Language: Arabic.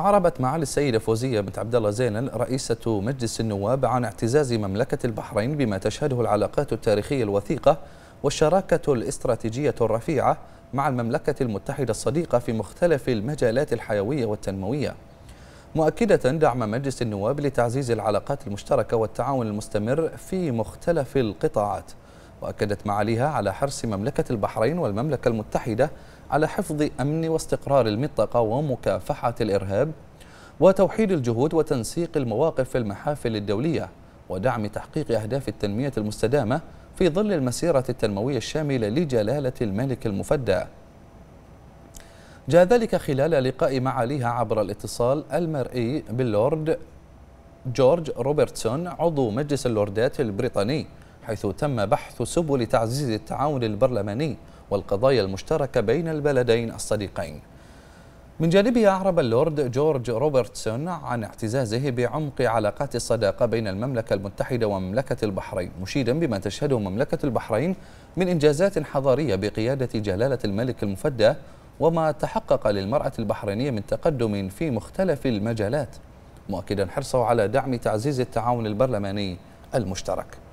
أعربت معالي السيدة فوزية بنت عبد الله زينل رئيسة مجلس النواب عن اعتزاز مملكة البحرين بما تشهده العلاقات التاريخية الوثيقة والشراكة الاستراتيجية الرفيعة مع المملكة المتحدة الصديقة في مختلف المجالات الحيوية والتنموية مؤكدة دعم مجلس النواب لتعزيز العلاقات المشتركة والتعاون المستمر في مختلف القطاعات وأكدت معاليها على حرص مملكة البحرين والمملكة المتحدة على حفظ أمن واستقرار المنطقة ومكافحة الإرهاب وتوحيد الجهود وتنسيق المواقف في المحافل الدولية ودعم تحقيق أهداف التنمية المستدامة في ظل المسيرة التنموية الشاملة لجلالة الملك المفدى جاء ذلك خلال لقاء معاليها عبر الاتصال المرئي باللورد جورج روبرتسون عضو مجلس اللوردات البريطاني حيث تم بحث سبل تعزيز التعاون البرلماني والقضايا المشتركة بين البلدين الصديقين من جانبه أعرب اللورد جورج روبرتسون عن اعتزازه بعمق علاقات الصداقة بين المملكة المتحدة ومملكة البحرين مشيدا بما تشهده مملكة البحرين من إنجازات حضارية بقيادة جلالة الملك المفدى وما تحقق للمرأة البحرينية من تقدم في مختلف المجالات مؤكدا حرصه على دعم تعزيز التعاون البرلماني المشترك